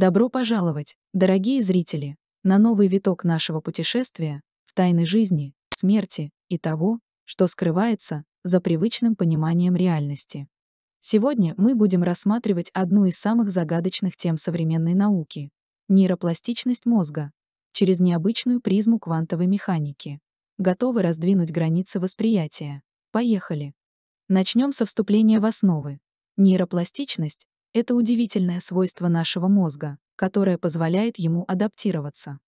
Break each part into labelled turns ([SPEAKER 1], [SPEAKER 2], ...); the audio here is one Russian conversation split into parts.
[SPEAKER 1] Добро пожаловать, дорогие зрители, на новый виток нашего путешествия в тайны жизни, смерти и того, что скрывается за привычным пониманием реальности. Сегодня мы будем рассматривать одну из самых загадочных тем современной науки — нейропластичность мозга через необычную призму квантовой механики. Готовы раздвинуть границы восприятия. Поехали! Начнем со вступления в основы. Нейропластичность это удивительное свойство нашего мозга, которое позволяет ему адаптироваться.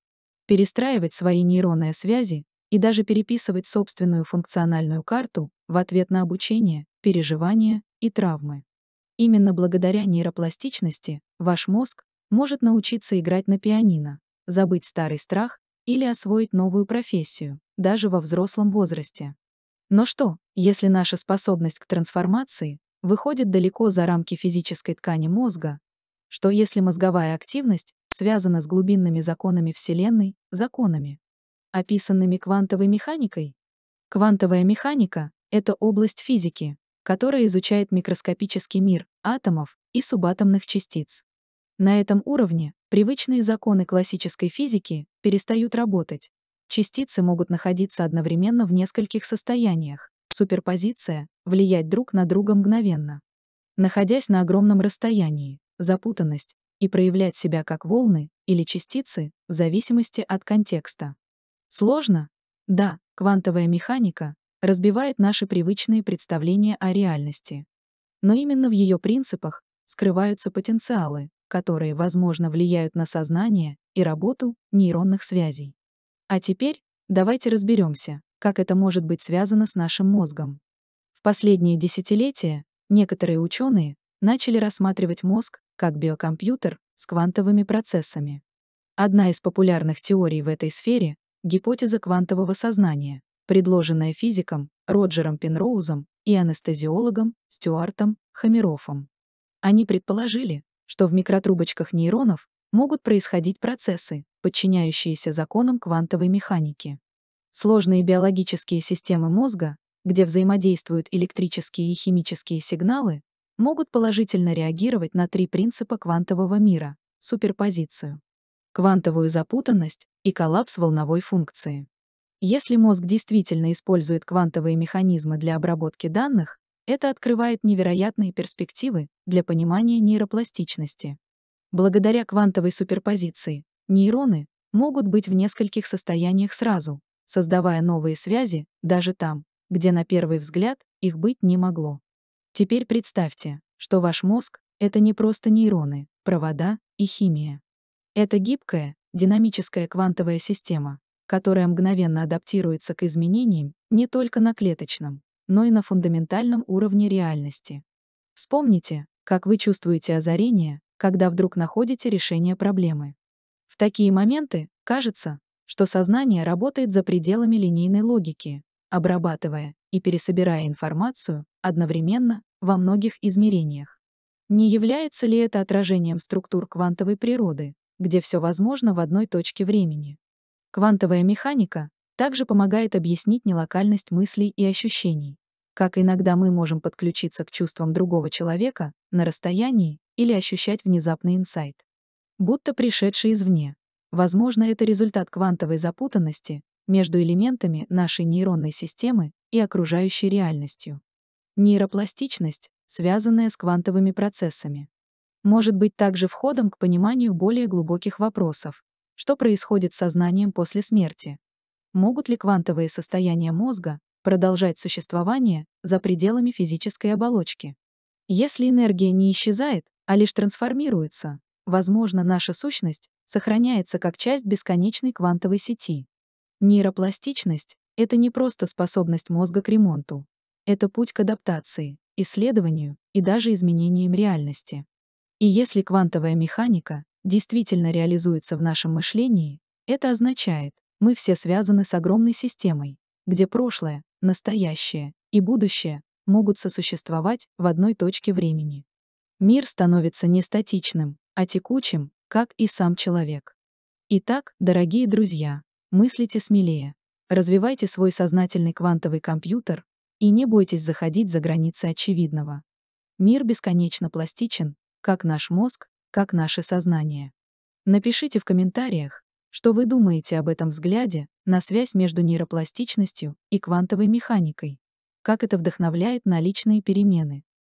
[SPEAKER 1] Перестраивать свои нейронные связи и даже переписывать собственную функциональную карту в ответ на обучение, переживания и травмы. Именно благодаря нейропластичности ваш мозг может научиться играть на пианино, забыть старый страх или освоить новую профессию, даже во взрослом возрасте. Но что, если наша способность к трансформации выходит далеко за рамки физической ткани мозга, что если мозговая активность связана с глубинными законами Вселенной, законами, описанными квантовой механикой, квантовая механика — это область физики, которая изучает микроскопический мир атомов и субатомных частиц. На этом уровне привычные законы классической физики перестают работать. Частицы могут находиться одновременно в нескольких состояниях суперпозиция — влиять друг на друга мгновенно. Находясь на огромном расстоянии, запутанность и проявлять себя как волны или частицы в зависимости от контекста. Сложно? Да, квантовая механика разбивает наши привычные представления о реальности. Но именно в ее принципах скрываются потенциалы, которые, возможно, влияют на сознание и работу нейронных связей. А теперь давайте разберемся, как это может быть связано с нашим мозгом. В последние десятилетия некоторые ученые начали рассматривать мозг как биокомпьютер с квантовыми процессами. Одна из популярных теорий в этой сфере — гипотеза квантового сознания, предложенная физиком Роджером Пенроузом и анестезиологом Стюартом Хамерофом. Они предположили, что в микротрубочках нейронов могут происходить процессы, подчиняющиеся законам квантовой механики. Сложные биологические системы мозга, где взаимодействуют электрические и химические сигналы, могут положительно реагировать на три принципа квантового мира — суперпозицию, квантовую запутанность и коллапс волновой функции. Если мозг действительно использует квантовые механизмы для обработки данных, это открывает невероятные перспективы для понимания нейропластичности. Благодаря квантовой суперпозиции нейроны могут быть в нескольких состояниях сразу, создавая новые связи даже там, где на первый взгляд их быть не могло. Теперь представьте, что ваш мозг — это не просто нейроны, провода и химия. Это гибкая, динамическая квантовая система, которая мгновенно адаптируется к изменениям не только на клеточном, но и на фундаментальном уровне реальности. Вспомните, как вы чувствуете озарение, когда вдруг находите решение проблемы. В такие моменты кажется, что сознание работает за пределами линейной логики, обрабатывая и пересобирая информацию одновременно во многих измерениях. Не является ли это отражением структур квантовой природы, где все возможно в одной точке времени? Квантовая механика также помогает объяснить нелокальность мыслей и ощущений, как иногда мы можем подключиться к чувствам другого человека на расстоянии или ощущать внезапный инсайт, будто пришедший извне. Возможно, это результат квантовой запутанности между элементами нашей нейронной системы и окружающей реальностью. Нейропластичность, связанная с квантовыми процессами, может быть также входом к пониманию более глубоких вопросов. Что происходит с сознанием после смерти? Могут ли квантовые состояния мозга продолжать существование за пределами физической оболочки? Если энергия не исчезает, а лишь трансформируется, возможно, наша сущность сохраняется как часть бесконечной квантовой сети. Нейропластичность — это не просто способность мозга к ремонту. Это путь к адаптации, исследованию и даже изменениям реальности. И если квантовая механика действительно реализуется в нашем мышлении, это означает, мы все связаны с огромной системой, где прошлое, настоящее и будущее могут сосуществовать в одной точке времени. Мир становится нестатичным, а текучим, как и сам человек. Итак, дорогие друзья, мыслите смелее, развивайте свой сознательный квантовый компьютер и не бойтесь заходить за границы очевидного. Мир бесконечно пластичен, как наш мозг, как наше сознание. Напишите в комментариях, что вы думаете об этом взгляде на связь между нейропластичностью и квантовой механикой? Как это вдохновляет на личные перемены?